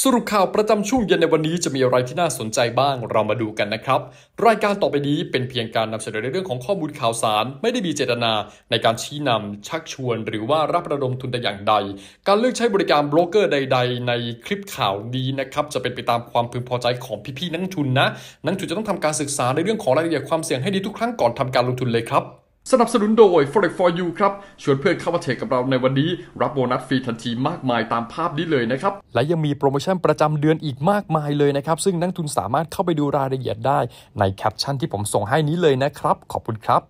สรุปข่าวประจำช่วงเย็นในวันนี้จะมีอะไรที่น่าสนใจบ้าง เรามาดูกันนะครับ รายการต่อไปนี้เป็นเพียงการนำเสนอในเรื่องของข้อมูลข่าวสาร ไม่ได้มีเจตนาในการชี้นำชักชวน หรือว่ารับระดมทุนแต่อย่างใด การเลือกใช้บริการบล็อกเกอร์ใด ๆ ในคลิปข่าวนี้นะครับจะเป็นไปตามความพึงพอใจของพี่ๆ นักทุนนะ นักทุนจะต้องทำการศึกษาในเรื่องของรายละเอียดความเสี่ยงให้ดีทุกครั้งก่อนทำการลงทุนเลยครับสนับสนุนโดย Forex for you ครับชวนเพื่อนเข้ามาเทรดกับเราในวันนี้รับโบนัสฟรีทันทีมากมายตามภาพนี้เลยนะครับ และยังมีโปรโมชั่นประจำเดือนอีกมากมายเลยนะครับ ซึ่งนักทุนสามารถเข้าไปดูรายละเอียดได้ในแคปชั่นที่ผมส่งให้นี้เลยนะครับ ขอบคุณครับ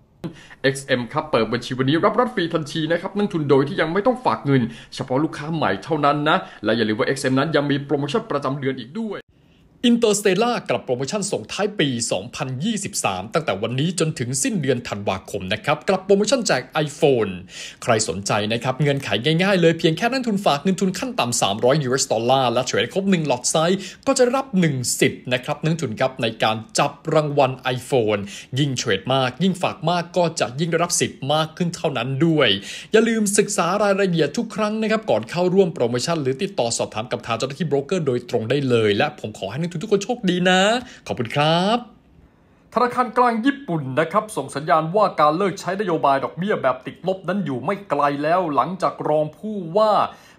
XM ครับเปิดบัญชีวันนี้รับรัดฟรีทันทีนะครับนั่งทุนโดยที่ยังไม่ต้องฝากเงิน เฉพาะลูกค้าใหม่เท่านั้นนะ และอย่าลืมว่า XM นั้นยังมีโปรโมชั่นประจำเดือนอีกด้วยอินเตอร์สเตล่ากับโปรโมชั่นส่งท้ายปี 2023 ตั้งแต่วันนี้จนถึงสิ้นเดือนธันวาคมนะครับกับโปรโมชั่นแจก iPhone ใครสนใจนะครับ เงินไขง่ายๆเลย เพียงแค่นั้นทุนฝากเงินทุนขั้นต่ำ 300 US ดอลลาร์และเทรดครบ1หลอดไซส์ก็จะรับ1สิทธิ์นะครับนั่นทุนครับในการจับรางวัล iPhone ยิ่งเทรดมาก ยิ่งฝากมากก็จะยิ่งได้รับสิทธิ์มากขึ้นเท่านั้นด้วยอย่าลืมศึกษารายละเอียดทุกครั้งนะครับก่อนเข้าร่วมโปรโมชั่นหรือติดต่อสอบถามกับทางเจ้าหน้าที่โบรกเกอร์โดยตรงได้เลยและผมขอให้ทุกๆคนโชคดีนะ ขอบคุณครับ ธนาคารกลางญี่ปุ่นนะครับ ส่งสัญญาณว่าการเลิกใช้นโยบายดอกเบี้ยแบบติดลบนั้นอยู่ไม่ไกลแล้วหลังจากรองผู้ว่า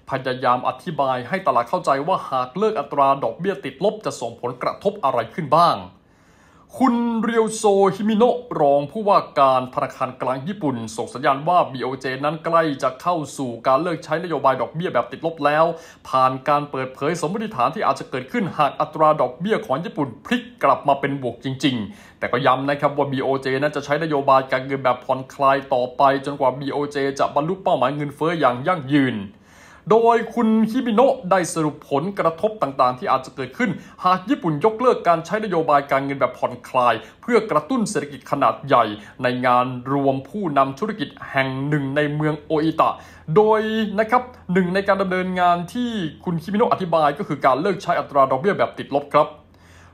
พยายามอธิบายให้ตลาดเข้าใจว่าหากเลิกอัตราดอกเบี้ยติดลบจะส่งผลกระทบอะไรขึ้นบ้างคุณเรียวโซ ฮิมิโนะ รองผู้ว่าการธนาคารกลางญี่ปุ่น ส่งสัญญาณว่า BOJ นั้นใกล้จะเข้าสู่การเลิกใช้นโยบายดอกเบี้ยแบบติดลบแล้ว ผ่านการเปิดเผยสมมติฐานที่อาจจะเกิดขึ้น หากอัตราดอกเบี้ยของญี่ปุ่นพลิกกลับมาเป็นบวกจริงๆ แต่ก็ย้ำนะครับว่า BOJ นั้นจะใช้นโยบายการเงินแบบผ่อนคลายต่อไป จนกว่า BOJ จะบรรลุเป้าหมายเงินเฟ้ออย่างยั่งยืนโดยคุณฮิบิโนะได้สรุปผลกระทบต่างๆ ที่อาจจะเกิดขึ้นหากญี่ปุ่นยกเลิกการใช้นโยบายการเงินแบบผ่อนคลาย เพื่อกระตุ้นเศรษฐกิจขนาดใหญ่ ในงานรวมผู้นำธุรกิจแห่งหนึ่งในเมืองโออิตะ โดยนะครับหนึ่งในการดำเนินงานที่คุณคิมิโนะอธิบาย ก็คือการเลิกใช้อัตราดอกเบี้ยแบบติดลบครับ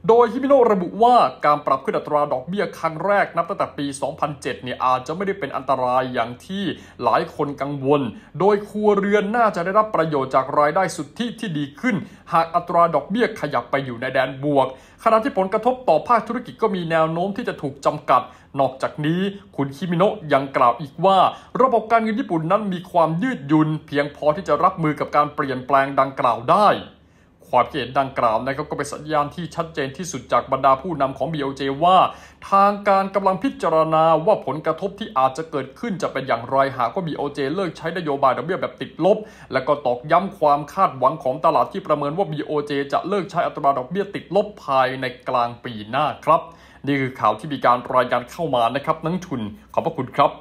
โดยฮิมิโนระบุว่าการปรับขึ้นอัตราดอกเบี้ยครั้งแรกนับตั้งแต่ปี 2007 เนี่ยอาจจะไม่ได้เป็นอันตรายอย่างที่หลายคนกังวล โดยครัวเรือนน่าจะได้รับประโยชน์จากรายได้สุทธิที่ดีขึ้น หากอัตราดอกเบี้ยขยับไปอยู่ในแดนบวก ขณะที่ผลกระทบต่อภาคธุรกิจก็มีแนวโน้มที่จะถูกจำกัด นอกจากนี้ คุณคิมิโนะยังกล่าวอีกว่า ระบบการเงินญี่ปุ่นนั้นมีความยืดหยุ่นเพียงพอที่จะรับมือกับการเปลี่ยนแปลงดังกล่าวได้ความเห็นดังกล่าวนะครับก็เป็นสัญญาณที่ชัดเจนที่สุดจากบรรดาผู้นำของ BOJ ว่า ทางการกำลังพิจารณาว่าผลกระทบที่อาจจะเกิดขึ้นจะเป็นอย่างไรหากว่า BOJ เลิกใช้นโยบายดอกเบี้ยแบบติดลบ และก็ตอกย้ำความคาดหวังของตลาดที่ประเมินว่า BOJ จะเลิกใช้อัตราดอกเบี้ยติดลบภายในกลางปีหน้าครับ นี่คือข่าวที่มีการรายงานเข้ามานะครับนักทุนขอบพระคุณครับ